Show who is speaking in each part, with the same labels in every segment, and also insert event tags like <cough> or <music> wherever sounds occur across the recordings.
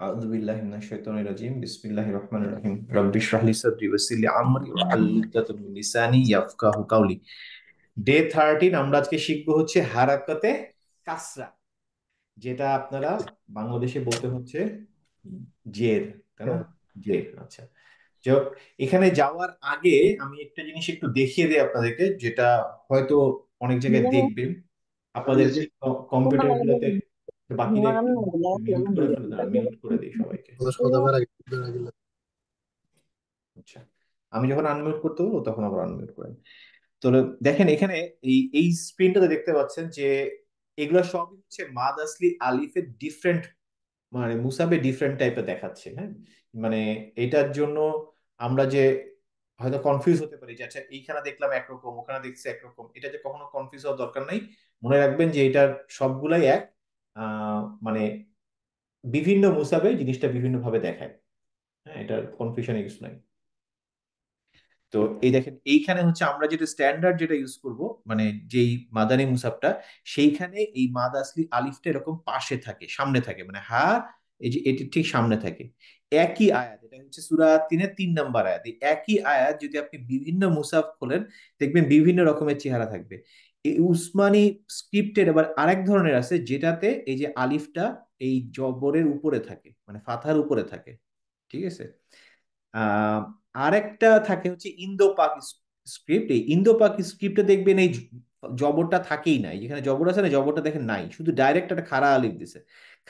Speaker 1: أعوذ بالله من الشيطان الرجيم بسم الله الرحمن الرحيم رب اشرح لي صدري ويسر لي امري واحلل عقدة من لساني يفقهوا قولي day thirteen আমরা আজকে শিখবো হচ্ছে হারাকাতে কাসরা যেটা আপনারা বাংলাদেশে বলতে হচ্ছে জের তাই না জের আচ্ছা যাই এখানে যাওয়ার আগে আমি একটা জিনিস একটু দেখিয়ে দিই আপনাদেরকে যেটা হয়তো অনেক জায়গায় মানে দেখবেন আপনাদের যে কম্পিউটার গুলোতে আচ্ছা, আমি যখন আনমিউট করতে বলবো তখন আবার আনমিউট করেন তো দেখেন এখানে এই এই স্ক্রিনটাতে দেখতে পাচ্ছেন যে এগুলো হচ্ছে মাদ আসলি আলিফের ডিফারেন্ট মানে মুসাবে ডিফারেন্ট টাইপে দেখাচ্ছে হ্যাঁ মানে এটার জন্য আমরা যে হয়তো কনফিউজ হতে পারি যে আচ্ছা এইখানে দেখলাম একরকম ওখানে দেখছি একরকম এটা যে কখনো কনফিউজ হওয়ার দরকার নাই মনে রাখবেন যে এটার সবগুলাই এক মানে বিভিন্ন মুসাবে জিনিসটা বিভিন্ন ভাবে দেখায় হ্যাঁ এটা কনফিউশনে কিছু নাই তো এই দেখেন এইখানে হচ্ছে আমরা যেটা স্ট্যান্ডার্ড যেটা ইউজ করব মানে যেই মাদানি মুসাবটা সেইখানে এই মাদ আসলি আলিফটা এরকম পাশে থাকে সামনে থাকে মানে হা এই যে এটি ঠিক সামনে থাকে একই আয়াত এটা হচ্ছে সুরা তিনের তিন নাম্বার আয়াত একই আয়াত যদি আপনি বিভিন্ন মুসাফ খোলেন দেখবেন বিভিন্ন রকমের চেহারা থাকবে উসমানি স্ক্রিপ্টের আবার আরেক ধরনের আছে যেটাতে এই যে আলিফটা এই জবরের উপরে থাকে মানে ফাথার উপরে থাকে ঠিক আছে আরেকটা থাকে হচ্ছে ইন্দো পাক স্ক্রিপ্ট এই ইন্দো পাক স্ক্রিপ্টে দেখবেন এই জবরটা থাকেই নাই যেখানে জবর আছে না জবরটা দেখেন নাই শুধু ডাইরেক্ট একটা খাড়া আলিফ দিছে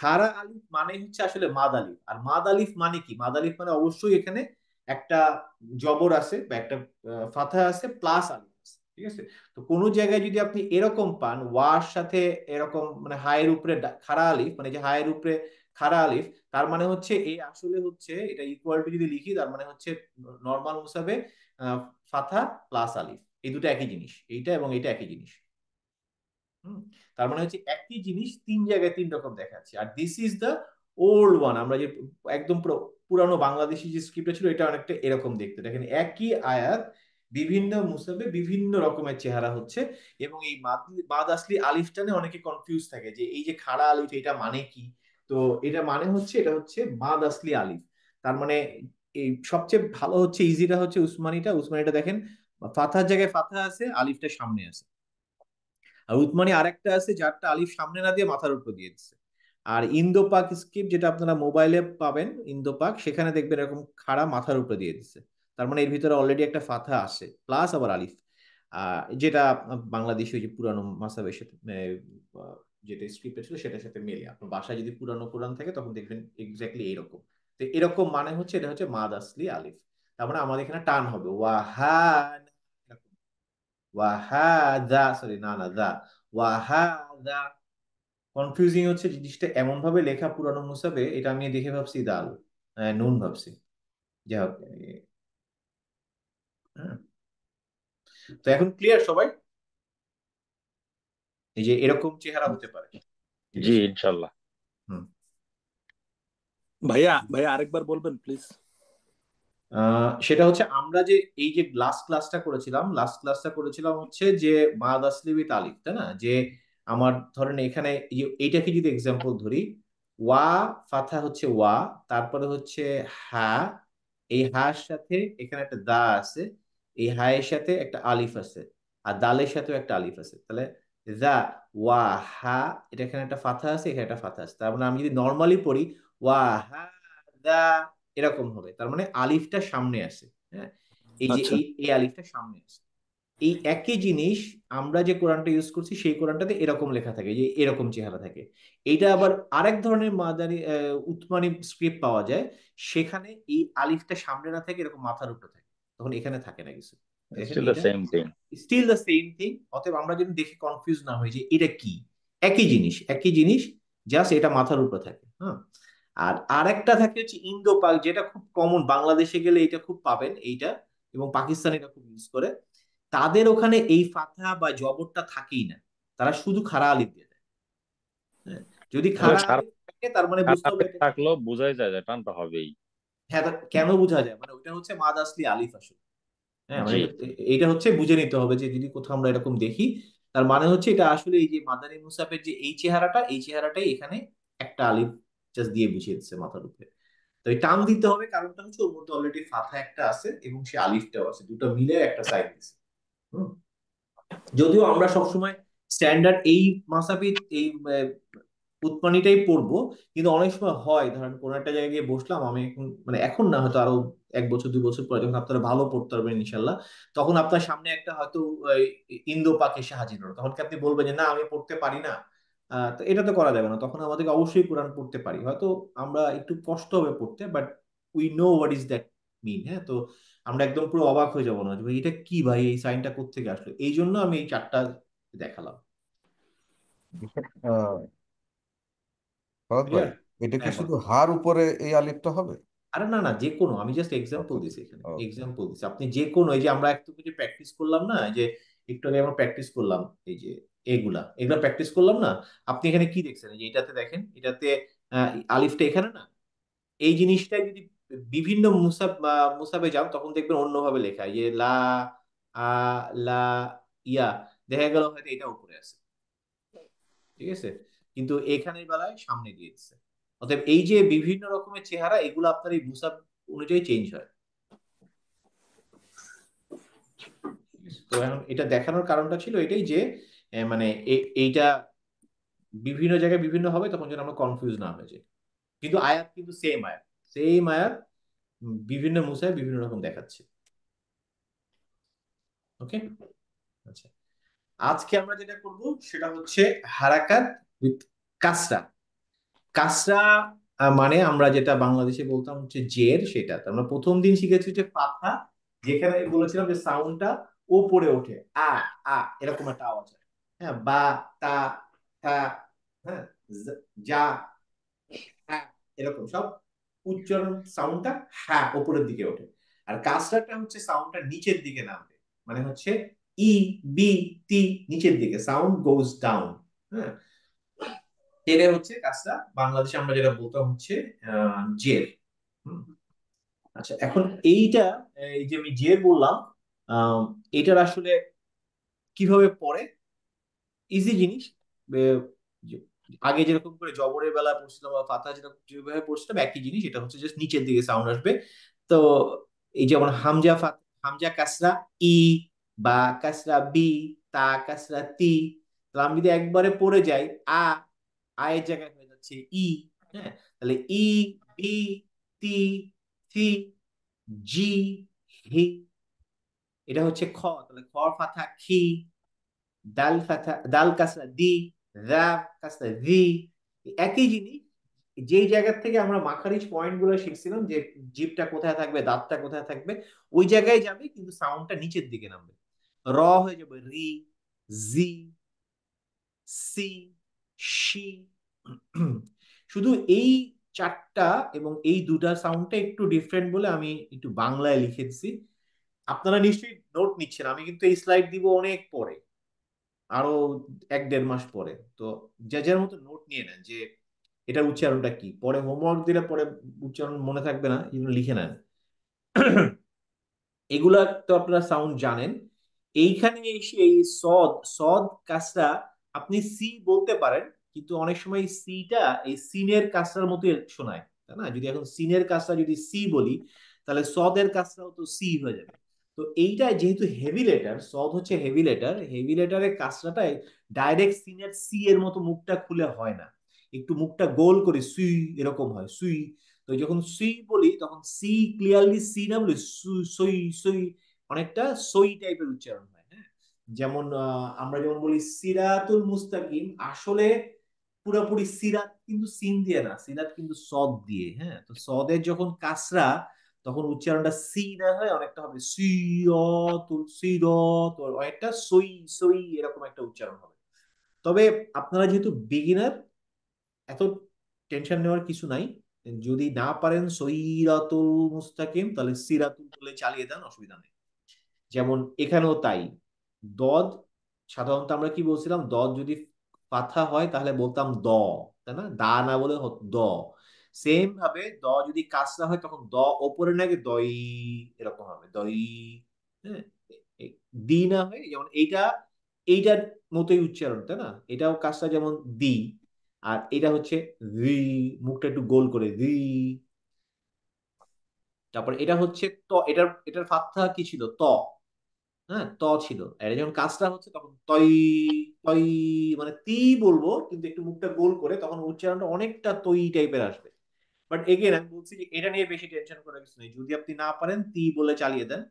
Speaker 1: খাড়া আলিফ মানে হচ্ছে আসলে মাদ আলিফ আর মাদ আলিফ মানে কি মাদ আলিফ মানে অবশ্যই এখানে একটা জবর আছে বা একটা ফাথা আছে প্লাস আলিফ ঠিক আছে তো কোনো জায়গায় যদি আপনি এরকম পান ওয়ার সাথে এরকম মানে হায়ের উপরে খাড়া আলিফ মানে যে হায়ের উপরে খাড়া আলিফ তার মানে হচ্ছে এই আসলে হচ্ছে এটা ইকুয়াল টু যদি লিখি তার মানে হচ্ছে নর্মাল হিসাবে ফাথা প্লাস আলিফ এই দুটো একই জিনিস এইটা এবং এটা একই জিনিস তার মানে হচ্ছে একই জিনিস তিন জায়গায় তিন রকম দেখাচ্ছে আর this is the old one আমরা যে একদম পুরানো বাংলাদেশি যে স্ক্রিপ্টটা ছিল এটা অনেকটা এরকম দেখতে দেখেন একই আয়াত বিভিন্ন মুসাবে বিভিন্ন রকমের চেহারা হচ্ছে এবং এই বাদ আসলি আলিফটানে অনেকে কনফিউজ থাকে যে এই যে খাড়া আলিফ এটা মানে কি তো এটা মানে হচ্ছে এটা হচ্ছে বাদ আসলি আলিফ তার মানে এই সবচেয়ে ভালো হচ্ছে ইজিটা হচ্ছে উসমানিটা উসমানিটা দেখেন ফাথার জায়গায় ফাথা আছে আলিফটা সামনে আছে আর উতমানি আরেকটা আছে যারটা আলিফ সামনে না দিয়ে মাথার উপর দিয়ে দিচ্ছে আর ইন্দো পাক স্ক্রিপ্ট যেটা আপনারা মোবাইলে পাবেন ইন্দো পাক সেখানে দেখবেন এরকম খাড়া মাথার উপরে দিয়ে দিচ্ছে তার মানে এর ভিতরে অলরেডি একটা ফাথা আসে প্লাস আবার আলিফ যেটা বাংলাদেশে ওই যে পুরানো মাসাবের সাথে যেটা স্ক্রিপ্টে ছিল সেটার সাথে মেলে আপনার বাসায় যদি পুরানো কোরআন থাকে তখন দেখবেন এক্স্যাক্টলি এরকম তো এরকম মানে হচ্ছে এটা হচ্ছে মাদ আসলি আলিফ তার মানে আমাদের এখানে টান হবে ওয়াহান ওয়াহাদা সরি না না দা ওয়াহাদা কনফিউজিং হচ্ছে জিনিসটা এমন ভাবে লেখা পুরানো মুসাবে এটা আমি দেখে ভাবছি দাল হ্যাঁ, নুন ভাবছি যাই হোক হ্যাঁ। তো এখন ক্লিয়ার সবাই এই যে এরকম চেহারা হতে পারে জি ইনশাল্লাহ ভাইয়া ভাইয়া আরেকবার বলবেন প্লিজ সেটা হচ্ছে আমরা যে এই যে লাস্ট ক্লাসটা করেছিলাম লাস্ট ক্লাসটা করেছিলাম হচ্ছে যে মা দাসলিবি তালিক তাই না যে আমার ধরেন এখানে এইটাকে যদি এক্সাম্পল ধরি ওয়া ফাথা হচ্ছে ওয়া তারপরে হচ্ছে হা এই হার সাথে এখানে একটা দা আছে এই হায়ের সাথে একটা আলিফ আছে আর দালের সাথেও একটা আলিফ আছে তাহলে দা ওয়া হা এটা এখানে একটা ফাথা আছে এখানে একটা ফাথা আছে তার মানে আমি যদি নর্মালি পড়ি ওয়া হা দা এরকম হবে তার মানে আলিফটা সামনে আছে হ্যাঁ এই যে আচ্ছা। এই আলিফটা সামনে আছে এই একই জিনিস আমরা যে কোরআনটা ইউজ করছি সেই কোরআনটাতে এরকম লেখা থাকে যে এরকম চেহারা থাকে এটা আবার আরেক ধরনের মাদারি উৎমানি স্ক্রিপ্ট পাওয়া যায় সেখানে এই আলিফটা সামনে না থাকে এরকম মাথার উপরে থাকে তখন এখানে থাকে না কিছু still the same thing still অতএব আমরা যদি দেখে কনফিউজ না হই যে এটা কি একই জিনিস একই জিনিস জাস্ট এটা মাথার উপরে থাকে হ্যাঁ আর আরেকটা থাকে হচ্ছে ইন্দো পাক যেটা খুব কমন বাংলাদেশে গেলে এটা খুব পাবেন এইটা এবং পাকিস্তান এটা খুব ইউজ করে তাদের ওখানে এই ফাতা বা জবরটা থাকেই না তারা শুধু খারা আলিপ দিয়ে দেয় হ্যাঁ, যদি খাড়া থাকে তার মানে বুঝতে হবে থাকলো বোঝাই যায় টানটা হবেই কেন বোঝা যায় মানে ওইটা হচ্ছে মাদ আসলি আলিফ আসলে হ্যাঁ মানে এইটা হচ্ছে বুঝে নিতে হবে যে যদি কোথাও আমরা এরকম দেখি তার মানে হচ্ছে এটা আসলে এই যে মাদানী মুসাফের যে এই চেহারাটা এই চেহারাটাই এখানে একটা আলিফ জাস্ট দিয়ে বুঝিয়ে দিচ্ছে মাথার উপরে তো এই টান দিতে হবে কারণটা হচ্ছে ওর মধ্যে অলরেডি ফাথা একটা আছে এবং সে আলিফটাও আছে দুটো মিলে একটা সাইন দিছে যদিও আমরা সবসময় স্ট্যান্ডার্ড এই মাসাফিদ এই উৎপানিটাই পড়বো কিন্তু অনেক সময় হয় ধরেন কোনো একটা জায়গায় গিয়ে বসলাম আমি এখন মানে এখন না হয়তো আরো এক বছর দুই বছর পরে যখন আপনারা ভালো পড়তে পারবেন ইনশাল্লাহ তখন আপনার সামনে একটা হয়তো ইন্দো পাক এসে হাজির হলো তখন কি আপনি বলবেন যে না আমি পড়তে পারি না আহ এটা তো করা যাবে না তখন আমাদেরকে অবশ্যই কোরআন পড়তে পারি হয়তো আমরা একটু কষ্ট হবে পড়তে but we know what is that mean হ্যাঁ তো আমরা একদম পুরো অবাক হয়ে যাবো না ভাই এটা কি ভাই এই সাইনটা কোথেকে আসলো এই জন্য আমি এই চারটা দেখালাম ফরাদ এটা কি শুধু হার উপরে এই আলিফটা হবে আরে না না যে কোনো আমি জাস্ট এক্সাম্পল দিছি এখানে এক্সাম্পল দিছি আপনি যে কোনো এই যে আমরা একটু যে প্র্যাকটিস করলাম না যে একটু আগে আমরা প্র্যাকটিস করলাম এই যে এগুলা এগুলা প্র্যাকটিস করলাম না আপনি এখানে কি দেখছেন যে এটাতে দেখেন এটাতে আলিফটা এখানে না এই জিনিসটা যদি বিভিন্ন মুসাব মুসাবে যান তখন দেখবেন অন্যভাবে লেখা যে লা আ লা ইয়া দেখা গেল হয়তো এটা উপরে আছে ঠিক আছে কিন্তু এখানের বেলায় সামনে দিয়ে দিচ্ছে অতএব এই যে বিভিন্ন রকমের চেহারা এগুলো আপনার এই মুসাব অনুযায়ী চেঞ্জ হয় তো এটা দেখানোর কারণটা ছিল এটাই যে মানে এইটা বিভিন্ন জায়গায় বিভিন্ন হবে তখন যেন আমরা কনফিউজ না হয়ে যাই কিন্তু আয়াত কিন্তু সেম আয়াত সেম আয়াত বিভিন্ন মুসায় বিভিন্ন রকম দেখাচ্ছে ওকে আচ্ছা আজকে আমরা যেটা করব সেটা হচ্ছে হারাকাত উইথ কাসরা কাসরা মানে আমরা যেটা বাংলাদেশে বলতাম হচ্ছে জের সেটা আমরা মানে প্রথম দিন শিখেছি যে পাতা যেখানে বলেছিলাম যে সাউন্ডটা ও পড়ে ওঠে আ আ এরকম একটা আওয়াজ হয় হ্যাঁ বা তা হ্যাঁ যা হ্যাঁ এরকম সব উচ্চারণ সাউন্ডটা হ্যাঁ ওপরের দিকে ওঠে আর কাস্টারটা হচ্ছে সাউন্ডটা নিচের দিকে নামবে মানে হচ্ছে ই বি টি নিচের দিকে সাউন্ড গোজ ডাউন হ্যাঁ টেনের হচ্ছে কাজটা বাংলাদেশে আমরা যেটা বলতাম হচ্ছে জের আচ্ছা এখন এইটা এই যে আমি যে বললাম এটার আসলে কিভাবে পড়ে ইজি জিনিস আগে যেরকম করে জবরের বেলা পড়ছিলাম বা ফাতা যেরকম যেভাবে পড়ছিলাম একই জিনিস এটা হচ্ছে জাস্ট নিচের দিকে সাউন্ড আসবে তো এই যেমন হামজা হামজা কাসরা ই বা কাসরা বি তা কাসরা তি তাহলে আমি যদি একবারে পড়ে যাই আ আয়ের জায়গায় হয়ে যাচ্ছে ই হ্যাঁ তাহলে ই বি টি থি জি হি এটা হচ্ছে খ তাহলে খ ফাথা খি দাল ফাথা দাল কাসরা দি রা কাসরা দি একই জিনিস যেই জায়গা থেকে আমরা মাখারিজ পয়েন্ট গুলো শিখছিলাম যে জিপটা কোথায় থাকবে দাঁতটা কোথায় থাকবে ওই জায়গায় যাবে কিন্তু সাউন্ডটা নিচের দিকে নামবে র হয়ে যাবে রি জি সি শি <clears throat> শুধু এই চারটা এবং এই দুটা সাউন্ডটা একটু ডিফারেন্ট বলে আমি একটু বাংলায় লিখেছি আপনারা নিশ্চয়ই নোট নিচ্ছেন আমি কিন্তু এই স্লাইড দিব অনেক পরে আরো এক দেড় মাস পরে তো যে যার মতো নোট নিয়ে নেন যে এটার উচ্চারণটা কি পরে হোমওয়ার্ক দিলে পরে উচ্চারণ মনে থাকবে না এগুলো লিখে নেন <clears throat> এগুলা তো আপনারা সাউন্ড জানেন এইখানে এসে এই সদ সদ কাজটা আপনি সি বলতে পারেন কিন্তু অনেক সময় সিটা এই সিনের কাজটার মতো শোনায় তাই না যদি এখন সিনের কাজটা যদি সি বলি তাহলে সদের কাজটাও তো সি হয়ে যাবে তো এইটা যেহেতু হেভি লেটার সদ হচ্ছে হেভি লেটার হেভি লেটারের কাজটাটাই ডাইরেক্ট সিনের সি এর মতো মুখটা খুলে হয় না একটু মুখটা গোল করে সুই এরকম হয় সুই তো যখন সুই বলি তখন সি ক্লিয়ারলি সি না বলি সুই সই অনেকটা সই টাইপের উচ্চারণ যেমন আমরা যেমন বলি সিরাতুল মুস্তাকিম আসলে পুরোপুরি সিরাত কিন্তু সিন দিয়ে না সিরাত কিন্তু সদ দিয়ে হ্যাঁ তো সদের যখন কাসরা তখন উচ্চারণটা সি না হয় অনেকটা হবে অনেকটা সই সই এরকম একটা উচ্চারণ হবে তবে আপনারা যেহেতু বিগিনার এত টেনশন নেওয়ার কিছু নাই যদি না পারেন সৈরাতুল মুস্তাকিম তাহলে সিরাতুল বলে চালিয়ে দেন অসুবিধা নেই যেমন এখানেও তাই দদ সাধারণত আমরা কি বলছিলাম দদ যদি পাথা হয় তাহলে বলতাম দ তাই না দা না বলে দ সেম ভাবে দ যদি না হয় তখন দ ওপরে নাকি দই এরকম হবে দই হ্যাঁ দি না হয় যেমন এইটা এইটার মতোই উচ্চারণ তাই না এটাও কাজটা যেমন দি আর এটা হচ্ছে রি মুখটা একটু গোল করে রি তারপর এটা হচ্ছে ত এটার এটার ফাত্থা কি ছিল ত হ্যাঁ ত ছিল আর যখন কাজটা হচ্ছে তখন তই তই মানে তি বলবো কিন্তু একটু মুখটা গোল করে তখন উচ্চারণটা অনেকটা তই টাইপের আসবে বাট এগেন আমি বলছি যে এটা নিয়ে বেশি টেনশন করার কিছু নেই যদি আপনি না পারেন তি বলে চালিয়ে দেন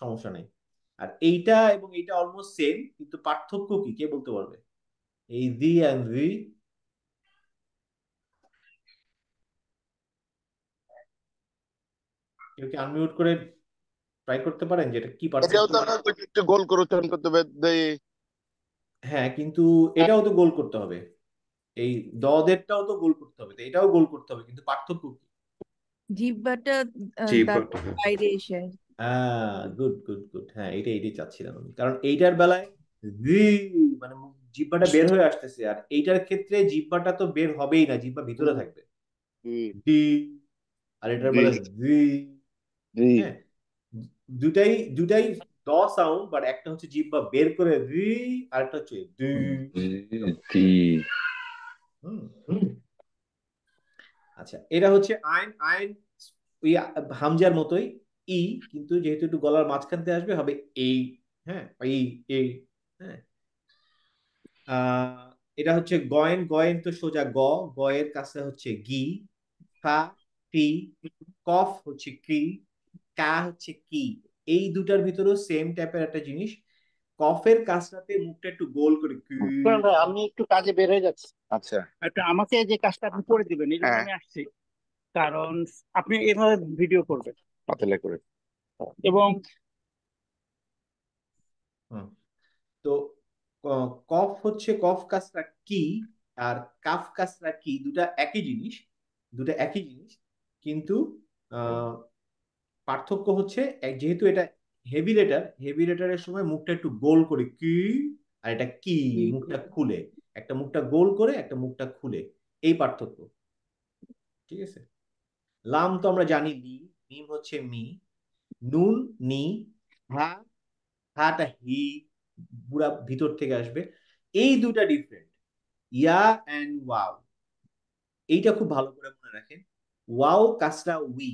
Speaker 1: সমস্যা নেই আর এইটা এবং এইটা অলমোস্ট সেম কিন্তু পার্থক্য কি কে বলতে পারবে এই দি অ্যান্ড ভি কেউ কি আনমিউট করে ট্রাই করতে পারেন যে এটা কি পার্সেন্ট গোল করে করতে হ্যাঁ কিন্তু এটাও তো গোল করতে হবে এই দদেরটাও তো গোল করতে হবে এটাও গোল করতে হবে কিন্তু পার্থক্য কি
Speaker 2: জিহ্বাটা হ্যাঁ। বাইরে এসে
Speaker 1: হ্যাঁ গুড গুড গুড হ্যাঁ এটা এটাই চাচ্ছিলাম আমি কারণ এইটার বেলায় জি মানে জিহ্বাটা বের হয়ে আসতেছে আর এইটার ক্ষেত্রে জিহ্বাটা তো বের হবেই না জিহ্বা ভিতরে থাকবে জি আর এটার বেলায় জি হ্যাঁ দুটাই দুটাই দ সাউন্ড বাট একটা হচ্ছে জিভ বা বের করে দি আর একটা হচ্ছে দি আচ্ছা এটা হচ্ছে আইন আইন ওই হামজার মতোই ই কিন্তু যেহেতু একটু গলার মাঝখান থেকে আসবে হবে এই হ্যাঁ এই এই হ্যাঁ এটা হচ্ছে গয়েন গয়েন তো সোজা গ গয়ের কাছে হচ্ছে গি ফা টি কফ হচ্ছে কি কা হচ্ছে কি এই দুটার ভিতরেও সেম টাইপের একটা জিনিস কফের কাজটাতে মুখটা একটু গোল করে আমি একটু কাজে বের হয়ে যাচ্ছি আচ্ছা একটা আচ্ছা, আমাকে যে কাজটা আপনি করে দিবেন এই হ্যাঁ। আমি আসছি কারণ আপনি এভাবে ভিডিও করবেন পাতলা করে এবং তো কফ হচ্ছে কফ কাজটা কি আর কাফ কাজটা কি দুটা একই জিনিস দুটা একই জিনিস কিন্তু পার্থক্য হচ্ছে যেহেতু এটা হেভি লেটার হেভি লেটারের সময় মুখটা একটু গোল করে কি আর এটা কি মুখটা খুলে একটা মুখটা গোল করে একটা মুখটা খুলে এই পার্থক্য ঠিক আছে লাম তো আমরা জানি লি মিম হচ্ছে মি নুন নি হা হাটা হি বুড়া ভিতর থেকে আসবে এই দুটা ডিফারেন্ট ইয়া অ্যান্ড ওয়াও এইটা খুব ভালো করে মনে রাখেন ওয়াও কাস্টা উই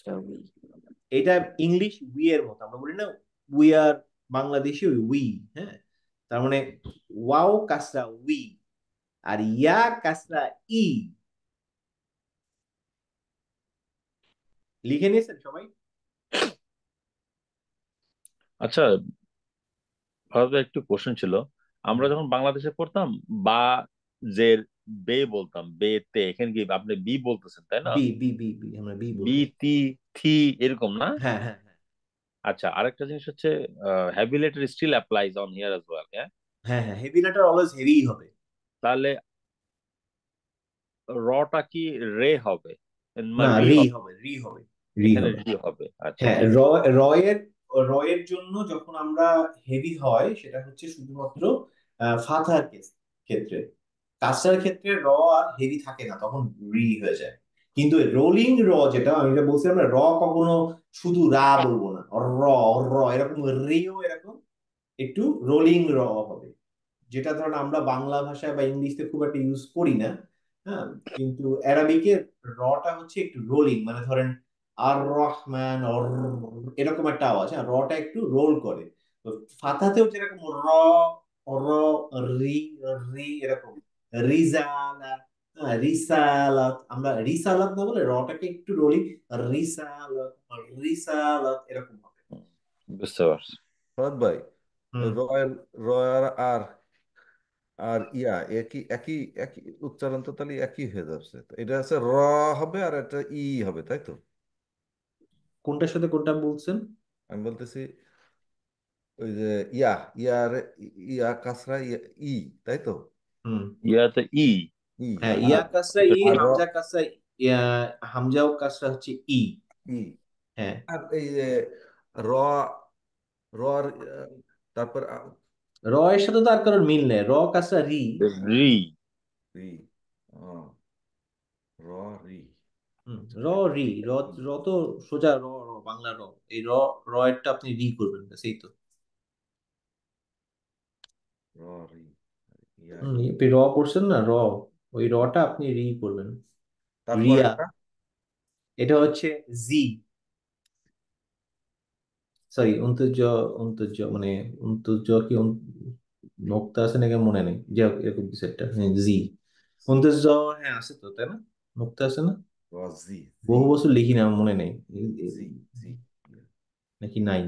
Speaker 1: সো উই এটা ইংলিশ উই এর মতো আমরা বলি না উই আর বাংলাদেশি উই হ্যাঁ তার মানে ওয়াও কাসরা উই আর ইয়া কাসরা ই লিখে নিয়েছেন সবাই আচ্ছা ভারতের একটু কোশ্চেন ছিল আমরা যখন বাংলাদেশে পড়তাম বা জের বে বলতাম বে তে এখানে কি আপনি বি বলতেছেন তাই না বি বি থি এরকম না হ্যাঁ, হ্যাঁ হ্যাঁ আচ্ছা আরেকটা জিনিস হচ্ছে heavy still applies on here as well হ্যাঁ হ্যাঁ হ্যাঁ হেভি লেটার অলওয়েজ হেভিই হবে তাহলে রটা কি রে হবে মানে না রি হবে রি হবে আচ্ছা হ্যাঁ র রয়ের রয়ের জন্য যখন আমরা হেভি হয় সেটা হচ্ছে শুধুমাত্র ফাথার কেস ক্ষেত্রে কাস্টার ক্ষেত্রে র আর হেভি থাকে না তখন রি হয়ে যায় কিন্তু রোলিং র যেটা আমি যেটা বলছিলাম না র কখনো শুধু রা বলবো না র র এরকম রেও এরকম একটু রোলিং র হবে যেটা ধরেন আমরা বাংলা ভাষায় বা ইংলিশে খুব একটা ইউজ করি না হ্যাঁ কিন্তু অ্যারাবিকে রটা হচ্ছে একটু রোলিং মানে ধরেন আর রহমান এরকম একটা আওয়াজ হ্যাঁ রটা একটু রোল করে তো ফাতাতেও যেরকম র র রি রি এরকম
Speaker 3: রিজালা
Speaker 1: হ্যাঁ, রিসালাত আমরা রিসালাত না বলে রটাকে একটু রিসালাত রিসালাত এরকম হবে
Speaker 3: বুঝতে পারছি ভাই রয়ার আর আর ইয়া একই একই একই উচ্চারণ তো তাহলে একই হয়ে যাচ্ছে এটা আছে র
Speaker 1: হবে আর এটা ই হবে তাই তো কোনটার সাথে কোনটা বলছেন আমি বলতেছি
Speaker 3: ওই যে ইয়া ইয়ার ইয়া কাসরা ই তাই তো
Speaker 1: ইয়াতে ই হ্যাঁ ইয়া কাসরা ই হামজা কাসরা ইয়া হামজা ও কাসরা হচ্ছে ই হ্যাঁ
Speaker 3: আর এই যে র র তারপর
Speaker 1: র এর সাথে তো আর মিল নেই র কাসরা রি রি রি র রি র রি র র তো সোজা র র বাংলা র এই র র এরটা আপনি রি করবেন সেই তো র রি র করছেন না র ওই রটা আপনি রি করবেন রিয়া এটা হচ্ছে জি সরি অন্তর্য অন্তর্য মানে অন্তর্য কি নোক্তা আছে নাকি মনে নেই এরকম হ্যাঁ জি অন্তর্য হ্যাঁ আছে তো তাই না নোক্তা আছে না বহু বছর লিখি না মনে নেই নাকি নাই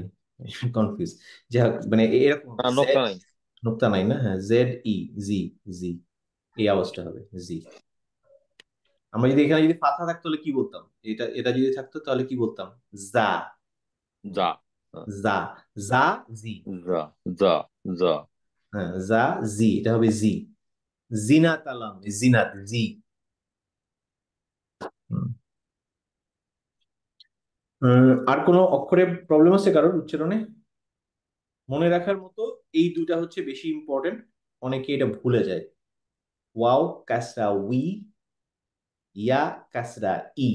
Speaker 1: কনফিউজ <laughs> যাই হোক মানে এরকম নোক্তা নাই নোক্তা নাই না হ্যাঁ জেড ই জি জি এই আওয়াজটা হবে জি আমরা যদি এখানে যদি ফাথা থাকতো তাহলে কি বলতাম এটা এটা যদি থাকতো তাহলে কি বলতাম জা জা জা জা জি জা জা জা হ্যাঁ জা জি এটা হবে জি জিনাত আলাম জিনাত জি আর কোনো অক্ষরে প্রবলেম আছে কারোর উচ্চারণে মনে রাখার মতো এই দুটা হচ্ছে বেশি ইম্পর্টেন্ট অনেকে এটা ভুলে যায় ওয়াও কাসরা উই ইয়া কাসরা ই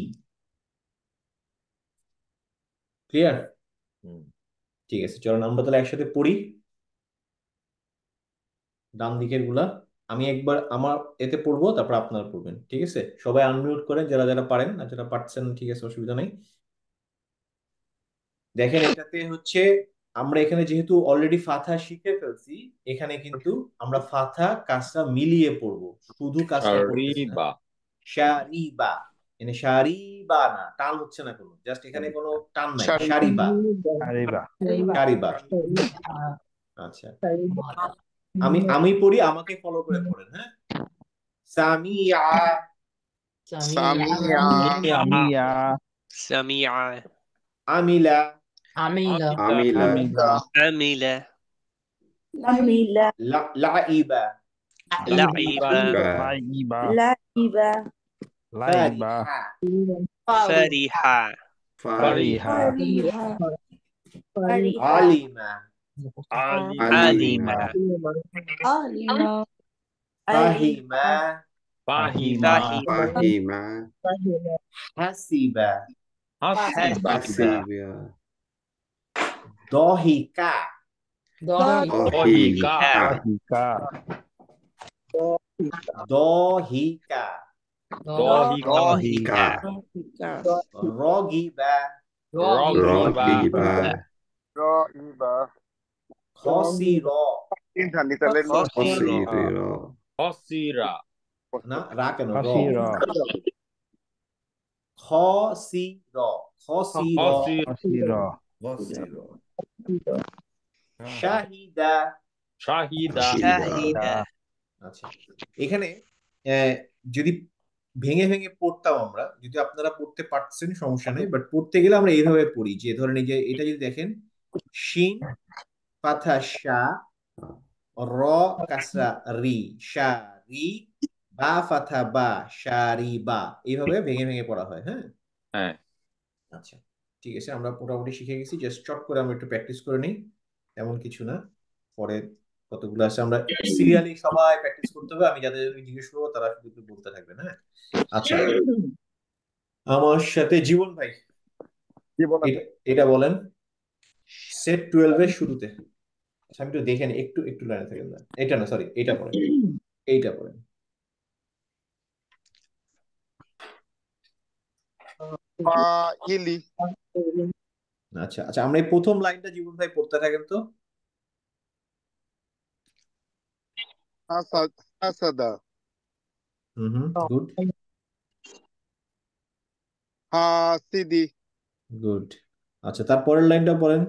Speaker 1: ক্লিয়ার ঠিক আছে চলো আমরা তাহলে একসাথে পড়ি ডান দিকের গুলা আমি একবার আমার এতে পড়বো তারপর আপনারা পড়বেন ঠিক আছে সবাই আনমিউট করেন যারা যারা পারেন আর যারা পারছেন ঠিক আছে অসুবিধা নেই দেখেন এটাতে হচ্ছে আমরা এখানে যেহেতু অলরেডি ফাথা শিখে ফেলছি এখানে কিন্তু আমরা ফাথা কাজটা মিলিয়ে পড়বো শুধু কাজটা বা মানে বা না টান হচ্ছে না কোনো জাস্ট এখানে কোনো টান নাই বা বা আচ্ছা
Speaker 4: আমি আমি পড়ি আমাকে
Speaker 1: ফলো করে পড়েন হ্যাঁ সামিয়া সামিয়া সামিয়া আমিলা عميلة عميلة عميلة عميلة لا لعب لعب لعب لعب لعب
Speaker 2: فرحة
Speaker 5: فرحة
Speaker 1: علم
Speaker 2: علم
Speaker 1: علم فهم
Speaker 4: فهم
Speaker 1: فهم حسب حسب Dorrica. Dorrica. Dorrica. Dorrica. Rogiba. Rogiba. Rogiba. Rossiró. Rossiró. Rossirá. Não, raca no Rossiró. Rossiró. Rossiró. Rossiró. Rossiró. হ্যাঁ। আচ্ছা। এখানে যদি ভেঙে ভেঙে পড়তাম আমরা যদি আপনারা পড়তে পারছেন সমস্যা নেই বাট পড়তে গেলে আমরা এইভাবে পড়ি যে ধরেন এই যে এটা যদি দেখেন শিন পাথা শা র কাসরা রি শা রি বা ফাথা বা শা রি বা এইভাবে ভেঙে ভেঙে পড়া হয় হ্যাঁ
Speaker 3: হ্যাঁ আচ্ছা
Speaker 1: ঠিক আছে আমরা মোটামুটি শিখে গেছি জাস্ট চট করে আমরা একটু প্র্যাকটিস করে নিই এমন কিছু না পরে কতগুলো আছে আমরা সিরিয়ালি সবাই প্র্যাকটিস করতে হবে আমি যাদের জিজ্ঞেস করবো তারা শুধু একটু বলতে থাকবে হ্যাঁ আচ্ছা আমার সাথে জীবন ভাই এটা বলেন সেট টুয়েলভের শুরুতে আচ্ছা, আমি একটু দেখে নিই একটু একটু লাইনে থাকেন না এটা না সরি এটা পড়েন এইটা পড়েন আচ্ছা আচ্ছা আমরা এই প্রথম লাইনটা জীবন ভাই পড়তে থাকেন তো
Speaker 3: হাসাদা হুম হুম
Speaker 1: আচ্ছা, তারপরের লাইনটা পড়েন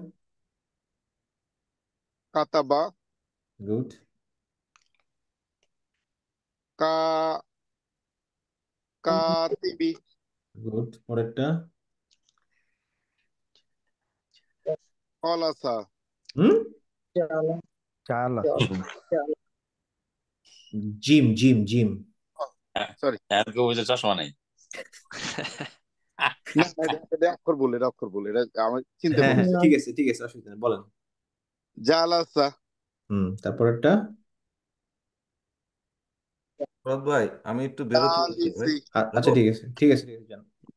Speaker 1: কাতাবা গুড কা কাতিবি গুড পরেরটা হুম চালা জিম জিম জিম
Speaker 3: সরি কেউ বুঝে চশমা নাই
Speaker 1: অক্ষর বলে অক্ষর বলে এটা আমার চিনতে হ্যাঁ, হ্যাঁ, ঠিক আছে ঠিক আছে অসুবিধা নেই বলেন জালাসা হুম একটা
Speaker 3: ভাই আমি একটু বেরোতে হ্যাঁ, আচ্ছা ঠিক আছে ঠিক আছে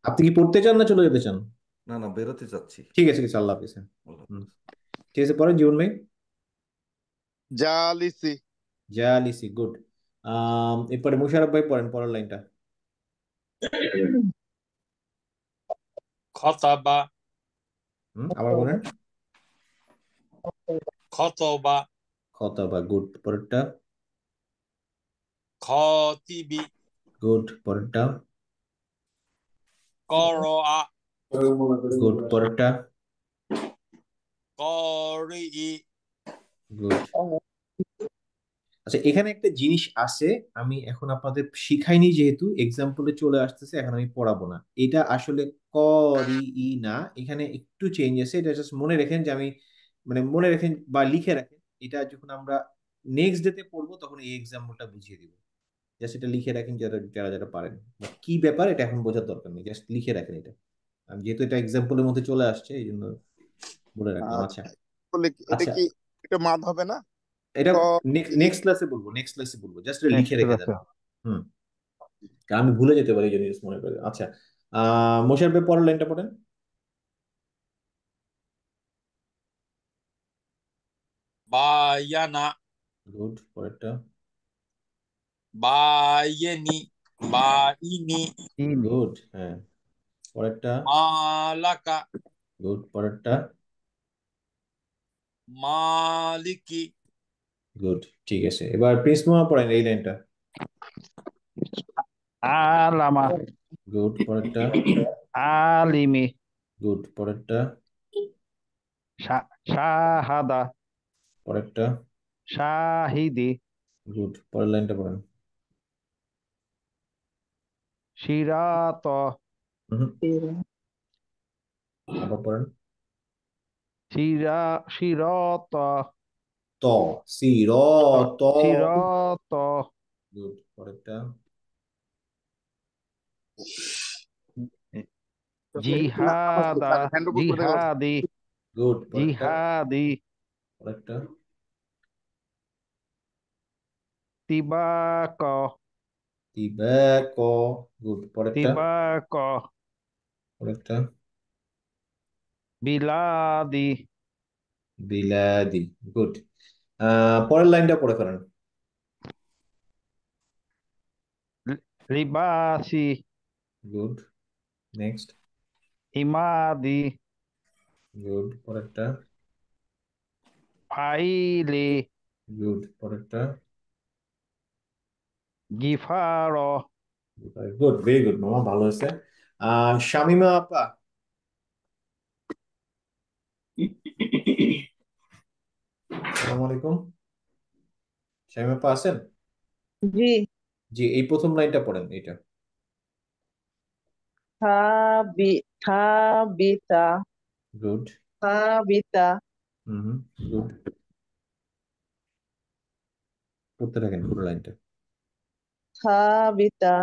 Speaker 1: আপনি কি পড়তে চান না চলে যেতে চান
Speaker 3: না না বেরোতে চাচ্ছি
Speaker 1: ঠিক আছে ঠিক আছে আল্লাহ হাফিজ হ্যাঁ ঠিক আছে পরে জীবন ভাই
Speaker 3: জালিসি
Speaker 1: জালিসি গুড এরপরে মুশারফ ভাই পড়েন পরের লাইনটা খতাবা আবার বলেন খতবা খতবা গুড পরেরটা
Speaker 3: খতিবি
Speaker 1: গুড পরেরটা
Speaker 3: করআ গুড পরেরটা
Speaker 1: করি গুড আচ্ছা এখানে একটা জিনিস আছে আমি এখন আপনাদের শিখাইনি যেহেতু এক্সাম্পলে চলে আসতেছে এখন আমি পড়াবো না এটা আসলে করি ই না এখানে একটু চেঞ্জ আছে এটা জাস্ট মনে রাখেন যে আমি মানে মনে রেখেন বা লিখে রাখেন এটা যখন আমরা নেক্সট ডেতে পড়বো তখন এই এক্সাম্পলটা বুঝিয়ে দিব জাস্ট এটা লিখে রাখেন যারা যারা যারা পারেন কি ব্যাপার এটা এখন বোঝার দরকার নেই জাস্ট লিখে রাখেন এটা আমি যেহেতু এটা এক্সাম্পলের মধ্যে চলে আসছে এই জন্য বলে রাখলাম আচ্ছা, আচ্ছা।
Speaker 3: এটা আচ্ছা। কি এটা মাদ হবে না এটা নেক্সট
Speaker 1: ক্লাসে বলবো নেক্সট ক্লাসে বলবো জাস্ট লিখে রেখে দেন হুম আমি ভুলে যেতে পারি যদি মনে করে আচ্ছা মোশারফ ভাই পরের লাইনটা পড়েন না গুড পরেরটা
Speaker 3: বায়েনি বাইনি
Speaker 1: গুড হ্যাঁ পরেরটা
Speaker 3: মালাকা
Speaker 1: গুড পরেরটা মালিকি গুড ঠিক আছে এবার প্রিসমা পড়েন এই লাইনটা
Speaker 3: আলামা
Speaker 1: গুড পরেরটা আলিমি গুড পরেরটা শাহাদা পরেরটা শাহিদি গুড পরের লাইনটা পড়েন শিরাত আবার পড়েন শিরা
Speaker 3: শিরত
Speaker 1: ত শিরত
Speaker 3: শিরত
Speaker 1: গুড পরেরটা
Speaker 3: জিহাদি
Speaker 1: Tobacco. Good. পরেরটা tobacco. পরেরটা বিলাদি বিলাদি গুড পরের লাইনটা পড়ে ফেলেন লিবাসি গুড নেক্সট ইমাদি গুড পরেরটা ফাইলি গুড পরেরটা গিফার গুড ভেরি গুড মামা ভালো হয়েছে আহ শামিমা আপা আসসালামু আলাইকুম শামিমা আপা আছেন জি জি এই প্রথম লাইনটা পড়েন এটা
Speaker 2: থাবিতা গুড থাবিতা
Speaker 1: হুম গুড পড়তে থাকেন পুরো লাইনটা
Speaker 2: ثابتة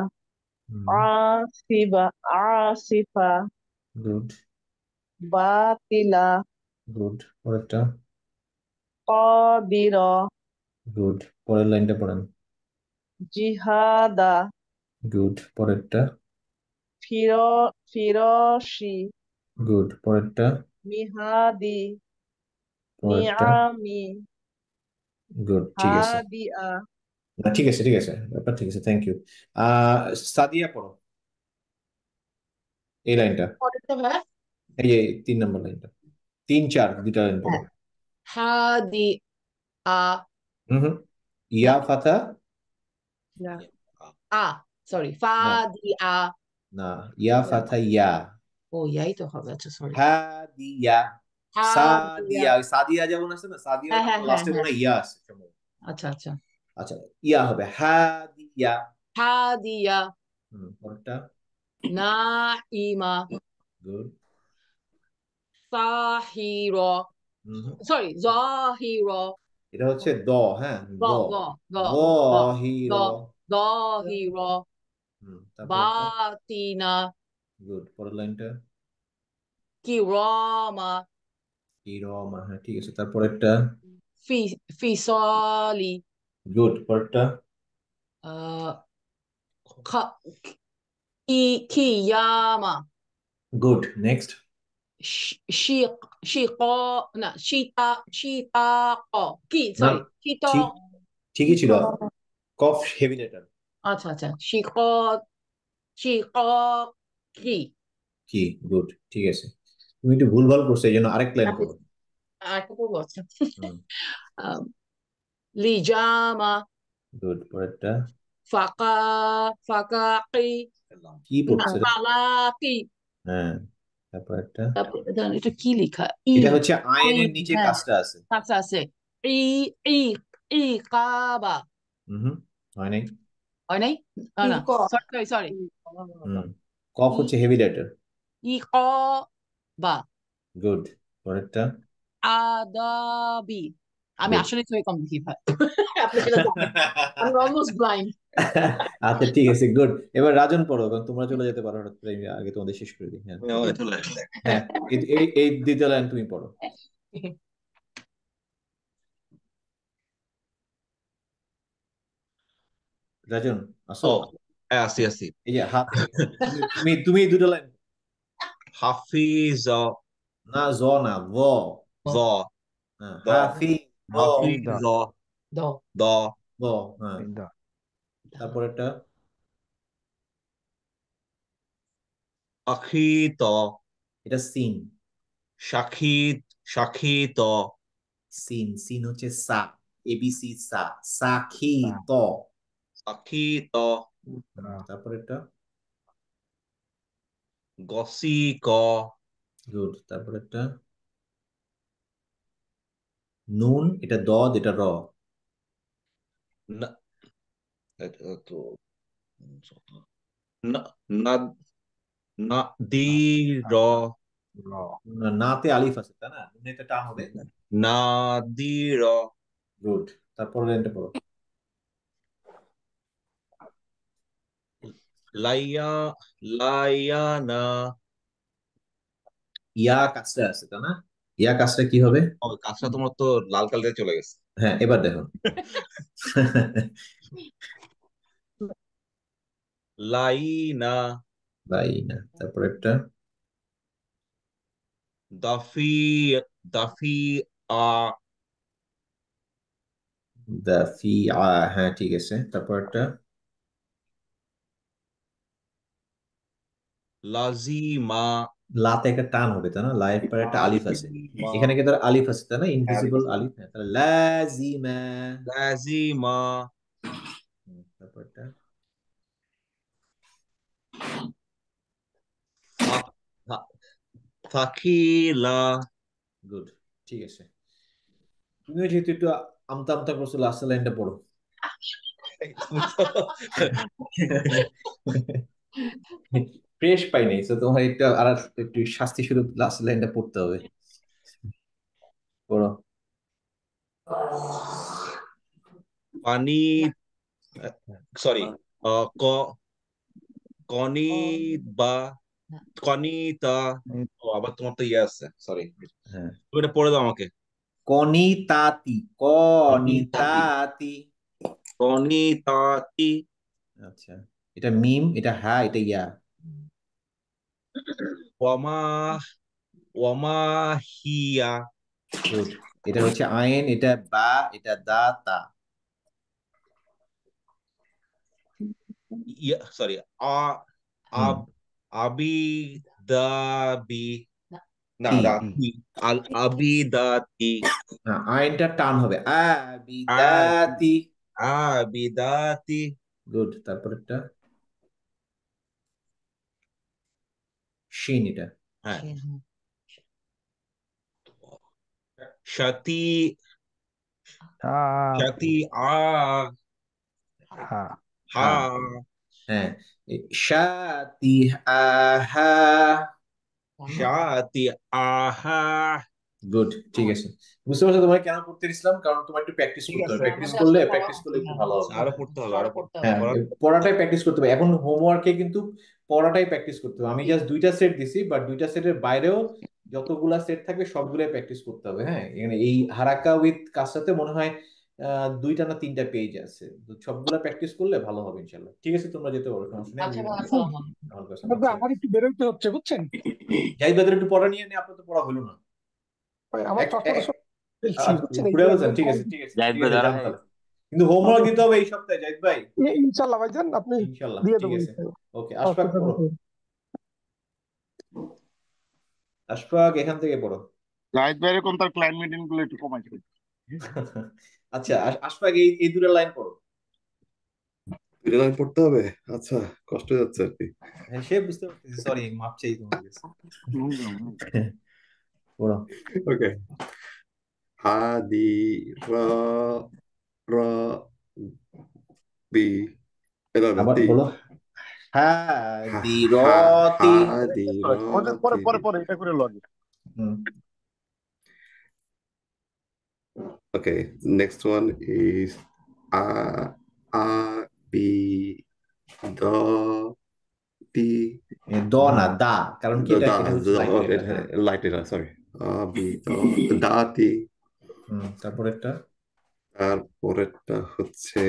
Speaker 2: عاصبة عاصفة গুড باطلة
Speaker 3: গুড
Speaker 1: পরেরটা
Speaker 2: قادرة
Speaker 1: গুড পরের লাইনটা পড়েন
Speaker 2: جهادة
Speaker 1: গুড পরেরটা
Speaker 2: فيرو فيروشي
Speaker 1: গুড পরেরটা
Speaker 2: মিহাদি পরেরটা নিআমি গুড ঠিক আছে
Speaker 1: না ঠিক আছে ঠিক আছে ব্যাপার ঠিক আছে থ্যাংক ইউ আহ সাদিয়া পড়ো এই লাইনটা এই যে তিন নম্বর লাইনটা তিন চার দুটা লাইন পড়ো হ্যাঁ।
Speaker 4: হাদি আ
Speaker 1: হুম ইয়া ফাতা
Speaker 4: আ সরি ফাদি আ
Speaker 1: না ইয়া ফাতা ইয়া
Speaker 4: ও ইয়াই তো হবে আচ্ছা সরি
Speaker 1: হাদিয়া সাদিয়া সাদিয়া যেমন আছে না সাদিয়া লাস্টে হ্যাঁ, হ্যাঁ, মনে ইয়া আছে আচ্ছা আচ্ছা আচ্ছা ইয়া হবে হাদিয়া হাদিয়া হুম পরেরটা নাইমা গুড
Speaker 4: সরি জাহিরা
Speaker 1: এটা হচ্ছে দ হ্যাঁ দ দ
Speaker 4: জাহিরা বাতিনা
Speaker 1: গুড পরের লাইনটা
Speaker 4: কিরামা
Speaker 1: কিরামা হ্যাঁ ঠিক আছে তারপর একটা
Speaker 4: ফি ফিসালি
Speaker 1: গুড পরটা
Speaker 4: কিয়ামা
Speaker 1: গুড নেক্সট ঠিকই ছিল কফ হেভি লেটার
Speaker 4: আচ্ছা আচ্ছা শিক শিক কি
Speaker 1: কি গুড ঠিক আছে তুমি একটু ভুলভাল করছো এই জন্য আরেক লাইন করো
Speaker 4: আরেকটা করবো আচ্ছা লিজামা
Speaker 1: গুড পরেরটা
Speaker 4: ফাকা ফাকাকি কি পড়ছে এটা কি লেখা এটা
Speaker 1: হচ্ছে আইন নিচে কাজটা আছে
Speaker 4: কাজটা আছে ই ই ই কাবা
Speaker 1: হুম হয় নাই
Speaker 4: হয় নাই না সরি সরি
Speaker 1: কফ হচ্ছে হেভি লেটার
Speaker 4: ই ক বা
Speaker 1: গুড পরেরটা
Speaker 4: আদাবি আমি আসলে চোখে কম দেখি ভাই আমি অলমোস্ট ব্লাইন্ড
Speaker 1: আচ্ছা ঠিক আছে গুড এবার রাজন পড়ো কারণ তোমরা চলে যেতে পারো হঠাৎ করে আগে তোমাদের শেষ করে দিই হ্যাঁ হ্যাঁ এই এই দ্বিতীয় লাইন তুমি পড়ো রাজন আসো হ্যাঁ, আসি আসি এই যে হাফ তুমি তুমি দুটো লাইন হাফিজ না জ না ভ ভ হ্যাঁ, হাফিজ দ দ দ ব হ্যাঁ তারপরেরটা অখিত এটা সিন সাক্ষিত সাক্ষিত সিন সিন হচ্ছে সা এবিসি সা সাক্ষিত সাক্ষিত তারপরে এটা গসিক গুড তারপর একটা নুন এটা দদ এটা র
Speaker 3: না না
Speaker 1: দি র আলিফ আছে না দি লাইয়া লাইয়া না ইয়া কাছে আছে তাই না ইয়া কাজটা কি হবে কাজটা তোমার তো লাল কালারে চলে গেছে হ্যাঁ এবার দেখো লাইনা লাইনা তারপর একটা দাফি দাফি আ দাফি আ হ্যাঁ ঠিক আছে তারপর একটা লাজিমা লাতে একটা টান হবে তাই না লাইফ পরে একটা আলিফ আছে এখানে কি ধর আলিফ আছে তাই না ইনভিজিবল আলিফ হ্যাঁ, তাহলে লাজিমা লাজিমা তারপরটা গুড ঠিক আছে তুমি যেহেতু একটু আমতা আমতা করছো লাস্ট লাইনটা পড়ো <laughs> ফ্রেশ পাই নাই তো তোমার একটা আর একটু শাস্তি শুধু লাস্ট লাইনটা পড়তে হবে পড়ো পানি সরি ক কনিবা কনিতা ও আবার তোমার তো ইয়ে আছে সরি হ্যাঁ তুমি এটা পড়ে দাও আমাকে কনিতাতি কনিতাতি তাতি আচ্ছা এটা মিম এটা হ্যাঁ এটা ইয়া ওয়ামা ওয়ামা এটা হচ্ছে আইন এটা বা এটা দা তা সরি আবি আইনটা টান হবে দাতি গুড তারপরটা শিন এটা হ্যাঁ আহা হ্যাঁ। হ্যাঁ। গুড ঠিক আছে বুঝতে পারছো তোমায় কেন পড়তে দিছিলাম কারণ তোমার একটু প্র্যাকটিস করতে হবে প্র্যাকটিস করলে প্র্যাকটিস করলে একটু ভালো হবে আরো পড়তে হবে আরো পড়তে হবে হ্যাঁ, পড়াটাই প্র্যাকটিস করতে হবে এখন হোমওয়ার্কে কিন্তু পড়াটাই প্র্যাকটিস করতে হবে আমি জাস্ট দুইটা সেট দিছি বাট দুইটা সেটের বাইরেও যতগুলা সেট থাকবে সবগুলাই প্র্যাকটিস করতে হবে হ্যাঁ এখানে এই হারাকা উইথ কাজটাতে মনে হয় দুইটা না তিনটা পেজ আছে তো সবগুলা প্র্যাকটিস করলে ভালো হবে ইনশাআল্লাহ ঠিক আছে তোমরা যেতে পারো সমস্যা নেই আচ্ছা, আচ্ছা, আমার একটু বের হতে হচ্ছে বুঝছেন যাই বাদের একটু পড়া নিয়ে নে আপনার তো পড়া হলো না আমার আচ্ছা, ঠিক আছে ঠিক আছে কিন্তু হোমওয়ার্ক আচ্ছা। দিতে হবে এই সপ্তাহে জাহিদ ভাই ইনশাআল্লাহ যান আপনি ইনশাআল্লাহ দিয়ে ঠিক আছে ওকে আচ্ছা, আশফাক আচ্ছা। পড়ো আশফাক এখান থেকে পড়ো জাহিদ ভাই এরকম তার ক্লায়েন্ট মিটিং গুলো একটু কমাই <laughs> আচ্ছা আশফাক এই এই দুটো লাইন পড়ো
Speaker 3: দুটো লাইন পড়তে হবে আচ্ছা কষ্ট হয়ে যাচ্ছে আর কি
Speaker 1: হ্যাঁ সে বুঝতে পারছি সরি মাপ চাই তোমার কাছে <laughs>
Speaker 3: পড়ো ওকে হাদিরা ra bi era আবার রাতি বলো
Speaker 1: হা পরে পরে পরে এটা করে লগে
Speaker 3: ওকে নেক্সট ওয়ান ইজ আ আ বি দ টি দ না দা কারণ কি এটা এটা হচ্ছে সরি আ বি দ <laughs> দা তি হুম তারপর একটা তারপরেরটা হচ্ছে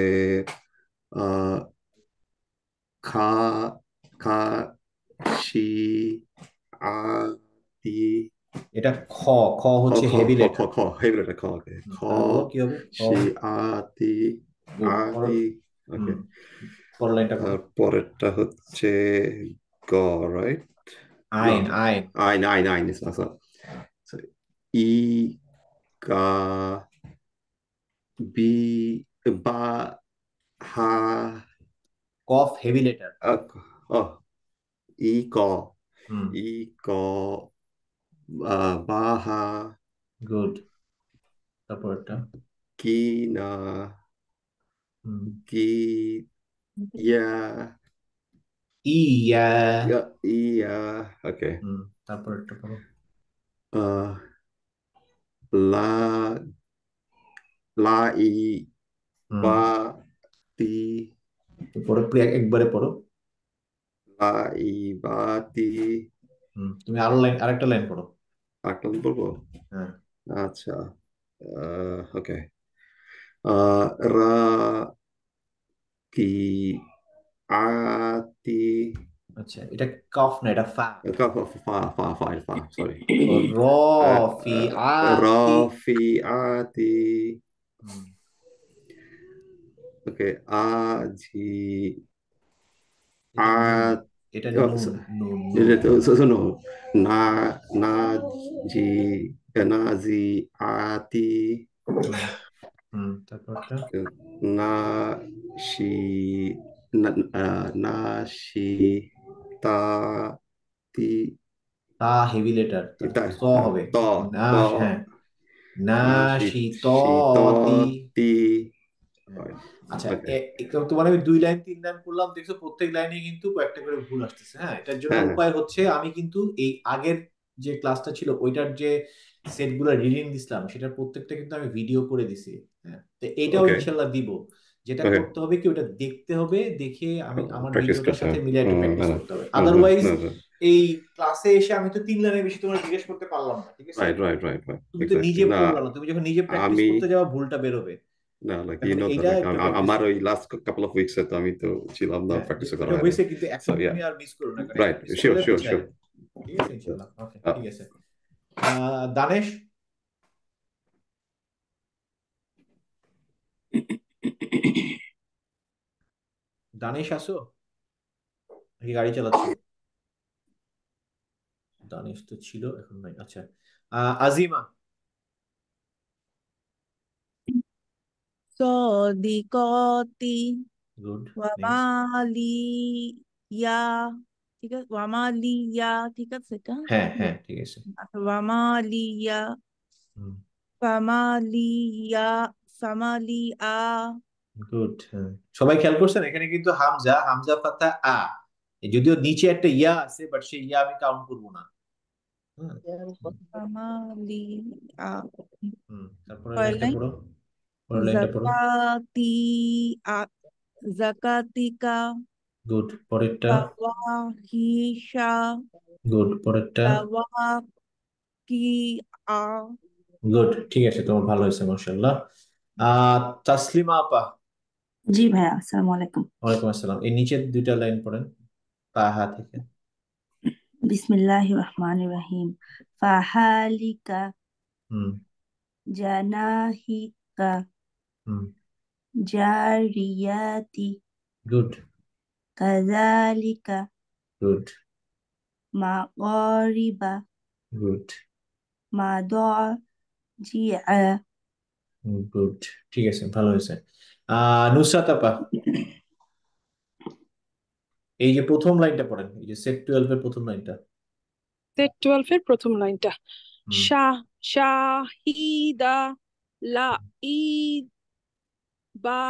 Speaker 3: খা খা শি আ এটা খ খ হচ্ছে হেভি লেটার খ হেভি লেটার খ ওকে খ কি হবে শি আ তি ওকে পরের লাইনটা পরেরটা হচ্ছে গ রাইট আইন আইন আইন আইন আইন সরি ই কা B ba ha cough heavy letter. Uh, oh, e ko hmm. e ko uh, ba ha. Good. তারপরটা কি না কি ইয়া ইয়া ইয়া ওকে তারপরটা করো লা লা ই বা তি পড়ো প্রিয়া একবারে পড়ো লা ই বা তি
Speaker 1: তুমি আরো লাইন আরেকটা লাইন পড়ো
Speaker 3: আরেকটা লাইন পড়বো হ্যাঁ আচ্ছা ওকে রা কি
Speaker 1: আতি আচ্ছা এটা কফ না এটা ফা
Speaker 3: কফ ফা ফা ফা ফা সরি র ফি আতি র ফি আতি ওকে আ এটা শোনো না না জি না জি আতি না শি না শি তা তি তা হেভি লেটার হবে ত হ্যাঁ।
Speaker 1: আচ্ছা তোমার আমি দুই লাইন তিন লাইন করলাম দেখছো প্রত্যেক লাইনে কিন্তু কয়েকটা করে ভুল আসতেছে হ্যাঁ এটার জন্য হ্যাঁ। উপায় হচ্ছে আমি কিন্তু এই আগের যে ক্লাসটা ছিল ওইটার যে সেটগুলো রিডিং দিছিলাম সেটার প্রত্যেকটা কিন্তু আমি ভিডিও করে দিছি হ্যাঁ তো এটাও ইনশাল্লাহ দিব যেটা করতে হবে কি ওটা দেখতে হবে দেখে আমি oh, আমার ভিডিওটার সাথে মিলে একটা প্র্যাকটিস করতে হবে আদারওয়াইজ এই ক্লাসে এসে আমি তো তিন লাইনের বেশি তোমার জিজ্ঞেস করতে পারলাম না
Speaker 3: ঠিক আছে রাইট রাইট রাইট তুমি তো নিজে পড়লা না তুমি যখন নিজে প্র্যাকটিস করতে
Speaker 1: যাওয়া ভুলটা বের হবে
Speaker 3: আমার ওই লাস্ট আমি তো ছিলাম না প্র্যাকটিস করা হয়েছে কিন্তু এখন তুমি আর মিস করো না ঠিক আছে
Speaker 1: ইনশাআল্লাহ ওকে ঠিক আছে দানেশ দানেশ আসো নাকি গাড়ি চালাচ্ছো দানেশ তো ছিল এখন নাই আচ্ছা আজিমা
Speaker 2: সদিকতি ওয়ামালিয়া ঠিক আছে ওয়ামালিয়া ঠিক আছে এটা হ্যাঁ হ্যাঁ ঠিক আছে আচ্ছা ওয়ামালিয়া ফামালিয়া ফামালিয়া
Speaker 1: গুড সবাই খেয়াল করছেন এখানে কিন্তু হামজা হামজা ফাতা আ যদিও নিচে একটা ইয়া আছে বাট সেই ইয়া আমি কাউন্ট করবো না তারপরে লাইনটা পড়ো পরের লাইনটা পড়ো
Speaker 2: জাকাতি জাকাতিকা
Speaker 1: গুড পরেরটা
Speaker 2: ফাওয়াহিশা
Speaker 1: গুড পরেরটা
Speaker 2: তাওয়াকিআ
Speaker 1: গুড ঠিক আছে তোমার ভালো হয়েছে মাশাআল্লাহ আ তাসলিমা আপা
Speaker 2: জি ভাইয়া আসসালামু আলাইকুম
Speaker 1: ওয়ালাইকুম আসসালাম এই নিচের দুইটা লাইন পড়েন তাহা থেকে
Speaker 2: বিসমিল্লাহি রহমানির রহিম ফাহালিকা হুম জানাহিকা হুম জারিয়াতি গুড কাযালিকা গুড মাগরিবা গুড মাদজিআ
Speaker 1: গুড ঠিক আছে ভালো হয়েছে আহ নুসরাত আপা এই যে প্রথম লাইনটা পড়েন এই যে সেট টুয়েলভ এর প্রথম লাইনটা
Speaker 5: সেট টুয়েলভ এর প্রথম লাইনটা শাহ শাহিদা লা ঈদ বা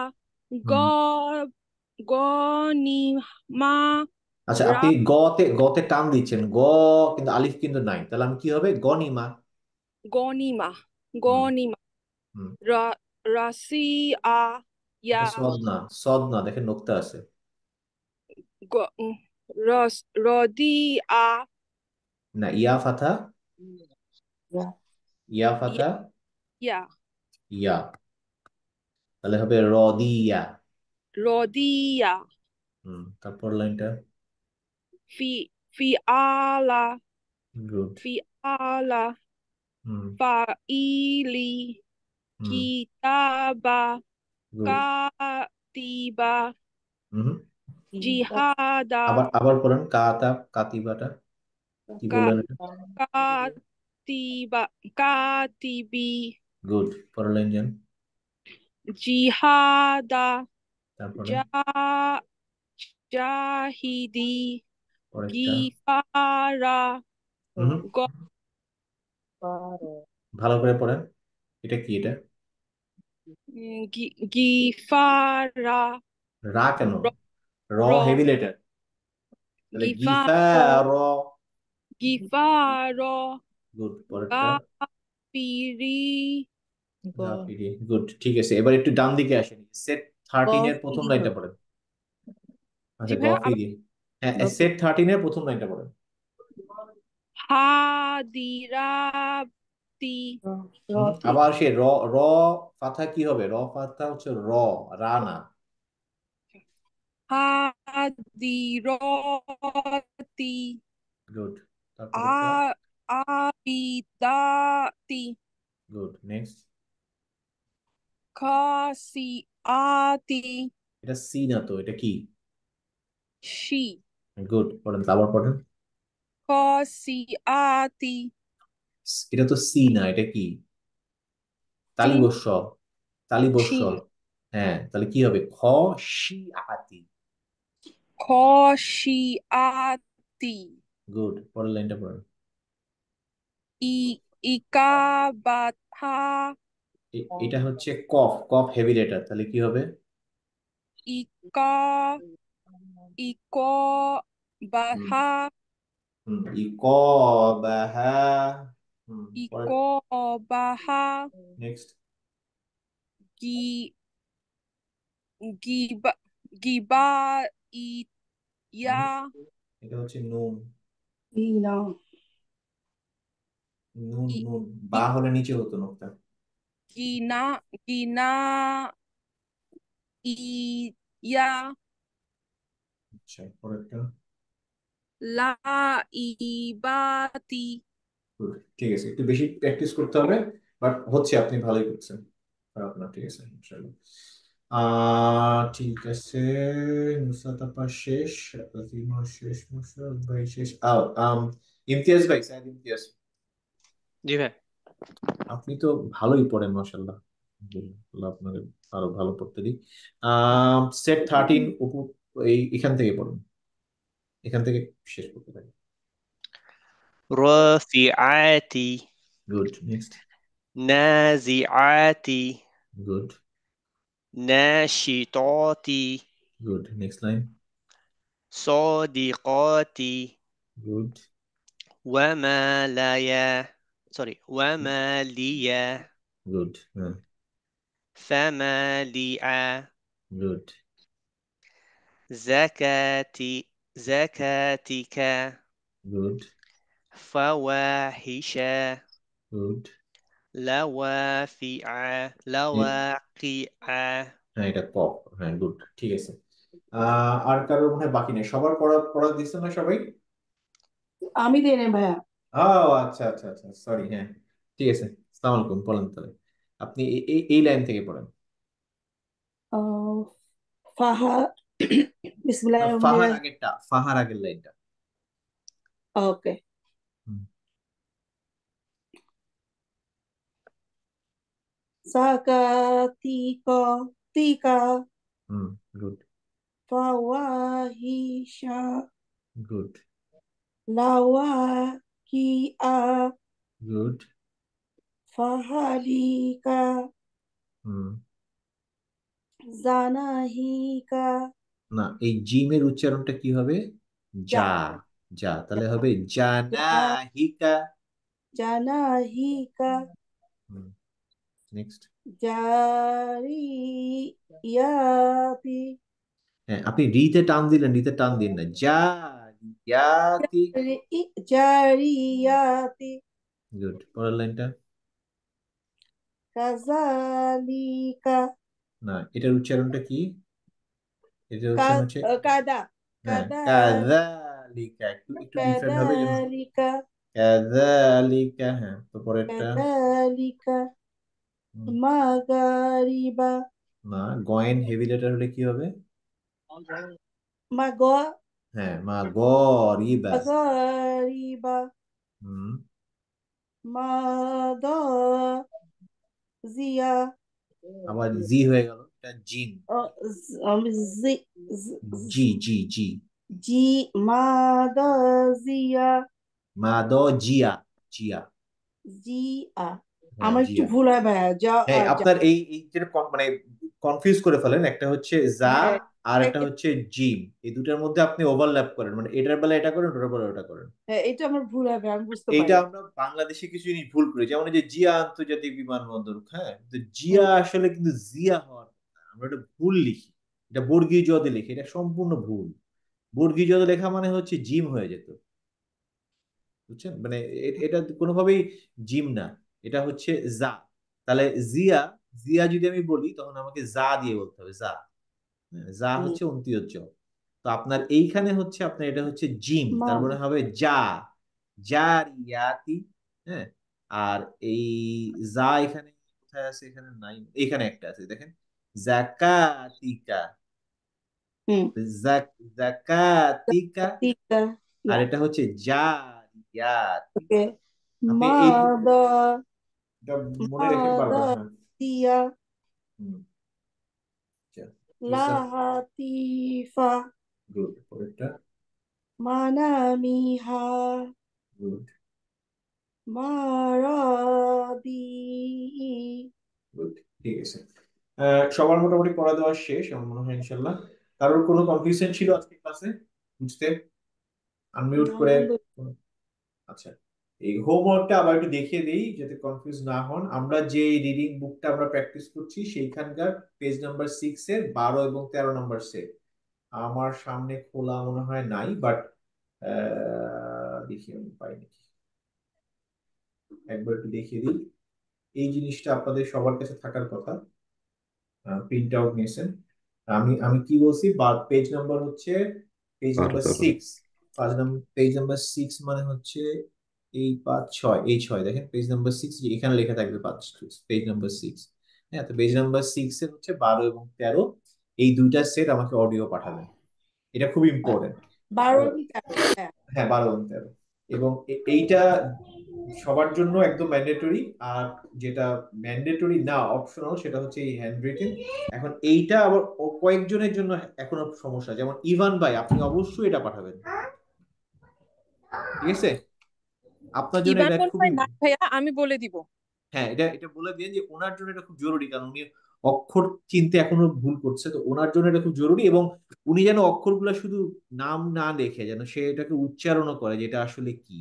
Speaker 5: গনিমা আচ্ছা আপনি
Speaker 1: গতে গতে টান দিচ্ছেন গ কিন্তু আলিফ কিন্তু নাই তাহলে আমি কি হবে গনিমা
Speaker 5: গনিমা রা রাসি আ ইয়া সদ
Speaker 1: না সদ না দেখে নোক্তা আছে না ইয়া ফাতা ইয়া ফাতা ইয়া তাহলে হবে রদিয়া
Speaker 5: রদিয়া
Speaker 1: হুম তারপর লাইনটা
Speaker 5: ফি fiala, গুড fiala, হুম faili, হুম kitaba, কাতিবা জিহাদা আবার আবার পড়েন কাতা কাতিবাটা কাতিবা কাতিবি
Speaker 1: গুড পড়লেন যেন
Speaker 5: জিহাদা জাহিদি গিফারা
Speaker 1: ভালো করে পড়েন এটা কি এটা
Speaker 5: গিফারা
Speaker 1: রা কেন র হেভি লেটার গিফার
Speaker 5: গিফার
Speaker 1: গুড পরেরটা গুড ঠিক আছে এবার একটু ডান দিকে আসেন সেট 13 আচ্ছা, হ্যাঁ, এর প্রথম লাইনটা পড়েন আচ্ছা গাফিরি হ্যাঁ সেট 13 এর প্রথম লাইনটা পড়েন হাদিরা রুটি আবার সে র র ফাথা কি হবে র পাতা হচ্ছে র রানা
Speaker 5: আদি রতি গুড আবিদাতি
Speaker 1: গুড নেক্সট
Speaker 5: খাসি আতি
Speaker 1: এটা সি না তো এটা কি সি গুড পড়েন তারপর পড়েন
Speaker 5: খাসি আতি
Speaker 1: এটা তো সি না এটা কি তালি বস তালি বস হ্যাঁ তাহলে কি হবে খ শি
Speaker 5: আতি খ শি আতি
Speaker 1: গুড পরের লাইনটা পড়ো
Speaker 5: ই ইকা বাথা
Speaker 1: এটা হচ্ছে কফ কফ হেভি লেটার তাহলে কি হবে
Speaker 5: ইকা ইক বাহা
Speaker 1: ইক বাহা
Speaker 5: Hmm. Iko baha. Next. Gi. Giba. Giba. ইয়া
Speaker 1: এটা হচ্ছে নুন ই না নুন নুন বা হলে নিচে হতো নোকতা
Speaker 5: গিনা গিনা ইয়া
Speaker 1: আচ্ছা পরেরটা
Speaker 5: লা ইবাতি
Speaker 1: ঠিক আছে একটু বেশি প্র্যাকটিস করতে হবে বাট হচ্ছে আপনি ভালোই করছেন আপনার ঠিক আছে ঠিক আছে শেষ শেষ ভাই শেষ ইমতিয়াজ ভাই সাইদ ইমতিয়াজ জি ভাই আপনি তো ভালোই পড়েন মাশাআল্লাহ আপনাকে আরো ভালো পড়তে দিই সেট থার্টিন এই এখান থেকে পড়ুন এখান থেকে শেষ করতে পারি رافعاتي good next نازعاتي good ناشطاتي good next line صادقاتي good وما ليا sorry وما ليا good yeah. فما ليا good زكاتي زكاتك good فواحش good لوافع لواقع হ্যাঁ এটা ক হ্যাঁ গুড ঠিক আছে আর কারোর মনে বাকি নেই সবার পড়া পড়া না সবাই
Speaker 2: আমি ভাইয়া
Speaker 1: ও আচ্ছা আচ্ছা আচ্ছা সরি হ্যাঁ ঠিক আছে আসসালামু আলাইকুম তাহলে আপনি এই এই লাইন থেকে পড়েন
Speaker 2: ফাহা বিসমিল্লাহির ফাহার আগেরটা
Speaker 1: ফাহার আগের লাইনটা
Speaker 2: ওকে সাকাতিকা তিকা হুম ফাওাহিশা গুড 나와 কি আ গুড ফাহালিকা হুম জনাহিকা
Speaker 1: না এই জিমের উচ্চারণটা কি হবে জা জা তাহলে হবে জনাহিকা
Speaker 2: জনাহিকা হুম
Speaker 1: hmm. Next.
Speaker 2: Jari iya, eh, yati.
Speaker 1: Eh, apa ini? Rita tan dina, rita tan dina. Jari
Speaker 2: yati. Jari yati.
Speaker 1: Good. Pada lenta ta.
Speaker 2: Kazalika.
Speaker 1: Nah, itu ucapan ta ki? Itu ucapan ya, ta. Kada. Kazalika. Kazalika. Kazalika. Kazalika. Kazalika.
Speaker 2: Kazalika. মাগারিবা
Speaker 1: না গয়েন heavy letter হলে কি হবে মা গ হ্যাঁ মাগরিবা
Speaker 2: গরিবা হুম মাদ জিয়া
Speaker 1: আবার জি হয়ে গেল এটা জিন জি জি জি
Speaker 2: জি মাদ জিয়া
Speaker 1: মাদ জিয়া জিয়া
Speaker 2: জিয়া হ্যাঁ, আমার একটু ভুল হয় ভাইয়া যা হ্যাঁ আপনার
Speaker 1: এই এই যেটা মানে কনফিউজ করে ফেলেন একটা হচ্ছে যা হ্যাঁ, আর হ্যাঁ, একটা হচ্ছে জিম এই দুটার মধ্যে আপনি ওভারল্যাপ করেন মানে এটার বেলা এটা করেন ওটার বেলা ওটা করেন
Speaker 2: হ্যাঁ এটা আমার ভুল
Speaker 1: হবে আমি বুঝতে পারি আমরা বাংলাদেশে কিছু জিনিস ভুল করি যেমন এই যে জিয়া আন্তর্জাতিক বিমানবন্দর হ্যাঁ তো জিয়া আসলে কিন্তু জিয়া হওয়ার আমরা এটা ভুল লিখি এটা বর্গীয় জদে লিখি এটা সম্পূর্ণ ভুল বর্গীয় জদে লেখা মানে হচ্ছে জিম হয়ে যেত বুঝছেন মানে এটা কোনোভাবেই জিম না এটা হচ্ছে জা তাহলে জিয়া জিয়া যদি আমি বলি তখন আমাকে জা দিয়ে বলতে হবে জা হ্যাঁ, জা হচ্ছে অন্তিয়জ তো আপনার এইখানে হচ্ছে আপনার এটা হচ্ছে জিম তারপরে মানে হবে জা জারিয়াতি হ্যাঁ আর এই জা এখানে কোথায় আছে এখানে নাই এখানে একটা আছে দেখেন জাকাতিকা জাকাতিকা আর এটা হচ্ছে জারিয়াতি
Speaker 2: মানামিহা
Speaker 3: গুড
Speaker 1: মারাবি গুড ঠিক আছে সবার মোটামুটি পড়া দেওয়া শেষ আমার মনে হয় ইনশাল্লাহ কারোর কোনো কনফিউশন ছিল আজকে ক্লাসে বুঝতে আনমিউট করে আচ্ছা এই হোমওয়ার্কটা আবার একটু দেখিয়ে দিই যাতে কনফিউজ না হন আমরা যে রিডিং বুকটা আমরা প্র্যাকটিস করছি সেইখানকার পেজ নাম্বার সিক্স এর বারো এবং তেরো নাম্বার সেট আমার সামনে খোলা মনে হয় নাই বাট দেখি আমি পাই নাকি একবার একটু দেখিয়ে দিই এই জিনিসটা আপনাদের সবার কাছে থাকার কথা প্রিন্ট আউট নিয়েছেন আমি আমি কি বলছি পেজ নাম্বার হচ্ছে page number six page number six মানে হচ্ছে এই পাঁচ ছয় এই ছয় দেখেন পেজ নাম্বার সিক্স যে এখানে লেখা থাকবে পাঁচ পেজ নাম্বার সিক্স হ্যাঁ তো পেজ নাম্বার সিক্স এর হচ্ছে বারো এবং তেরো এই দুইটা সেট আমাকে অডিও পাঠাবেন এটা খুব ইম্পর্টেন্ট
Speaker 2: বারো হ্যাঁ।,
Speaker 1: হ্যাঁ বারো এবং তেরো এবং এইটা সবার জন্য একদম ম্যান্ডেটরি আর যেটা ম্যান্ডেটরি না অপশনাল সেটা হচ্ছে এই হ্যান্ড রিটেন এখন এইটা আবার কয়েকজনের জন্য এখনো সমস্যা যেমন ইভান ভাই আপনি অবশ্যই এটা পাঠাবেন ঠিক আছে আপনার জন্য এটা
Speaker 5: খুবই ভাইয়া আমি বলে দিব
Speaker 1: হ্যাঁ এটা এটা বলে দিয়ে যে ওনার জন্য এটা খুব জরুরি কারণ উনি অক্ষর চিনতে এখনো ভুল করছে তো ওনার জন্য এটা খুব জরুরি এবং উনি যেন অক্ষরগুলো শুধু নাম না দেখে যেন সে এটাকে উচ্চারণও করে যে এটা আসলে কি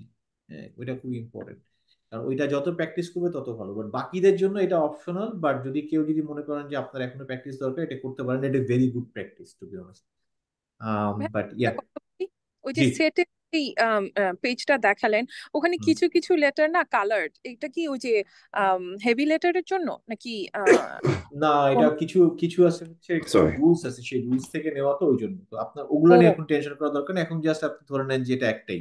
Speaker 1: হ্যাঁ ওইটা খুব ইম্পর্টেন্ট কারণ ওইটা যত প্র্যাকটিস করবে তত ভালো বাট বাকিদের জন্য এটা অপশনাল বাট যদি কেউ যদি মনে করেন যে আপনার এখনো প্র্যাকটিস দরকার এটা করতে পারেন এটা very good practice to be honest but yeah
Speaker 5: ওই যে এই পেজটা দেখালেন ওখানে কিছু কিছু লেটার না কালার্ড এটা কি ওই যে হেভি লেটারের জন্য নাকি
Speaker 1: না এটা কিছু কিছু আছে হচ্ছে রুলস আছে সেই রুলস থেকে নেওয়া তো ওই জন্য তো আপনার ওগুলো নিয়ে এখন টেনশন করার দরকার এখন জাস্ট আপনি ধরে নেন যে এটা একটাই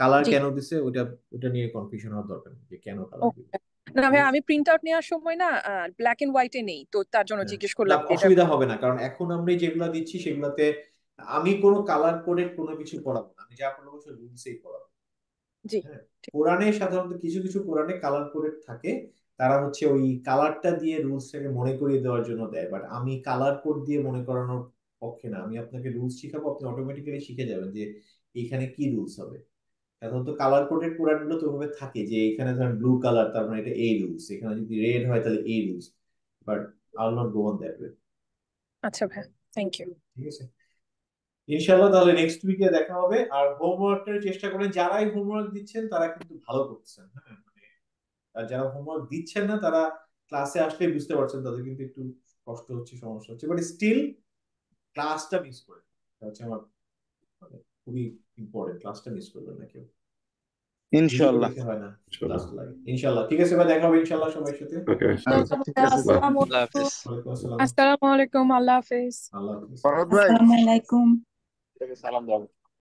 Speaker 1: কালার কেন দিছে ওটা ওটা নিয়ে কনফিউশন হওয়ার দরকার নেই যে কেন কালার দিছে
Speaker 5: না ভাই আমি প্রিন্ট আউট নেওয়ার সময় না ব্ল্যাক এন্ড হোয়াইটে নেই তো তার জন্য হ্যাঁ। জিজ্ঞেস করলাম অসুবিধা
Speaker 1: হবে না কারণ এখন আমরা যেগুলো দিচ্ছি সেগুলোতে আমি কোনো কালার করে কোনো কিছু পড়াবো না আমি যা পড়াবো সব রুলসেই পড়াবো হ্যাঁ, কোরআনে সাধারণত কিছু কিছু কোরআনে কালার কোডেড থাকে তারা হচ্ছে ওই কালারটা দিয়ে রুলসটাকে মনে করিয়ে দেওয়ার জন্য দেয় বাট আমি কালার কোড দিয়ে মনে করানোর পক্ষে না আমি আপনাকে রুলস শিখাবো আপনি অটোমেটিক্যালি শিখে যাবেন যে এখানে কি রুলস হবে সাধারণত কালার কোডেড কোরআনগুলো তো ওভাবে থাকে যে এখানে ধরেন ব্লু কালার তার মানে এটা এই রুলস এখানে যদি রেড হয় তাহলে এই rules but I will not go on that way
Speaker 5: আচ্ছা ভাই থ্যাংক ইউ
Speaker 1: ঠিক আছে ইনশাল্লাহ তাহলে নেক্সট উইকে দেখা হবে আর হোমওয়ার্কের চেষ্টা করেন যারাই হোমওয়ার্ক দিচ্ছেন তারা কিন্তু ভালো করছেন হ্যাঁ মানে, যারা হোমওয়ার্ক দিচ্ছেন না তারা ক্লাসে আসলে বুঝতে পারছেন তাদের কিন্তু একটু কষ্ট হচ্ছে সমস্যা হচ্ছে বাট স্টিল ক্লাসটা মিস করে হচ্ছে আমার মানে, খুবই ইম্পর্টেন্ট ক্লাসটা মিস করবেন না কেউ ইনশাআল্লাহ ইনশাআল্লাহ ঠিক আছে ভাই দেখা হবে সবার সাথে আচ্ছা,
Speaker 5: আসসালামু আলাইকুম আল্লাহ আসসালামু আলাইকুম que está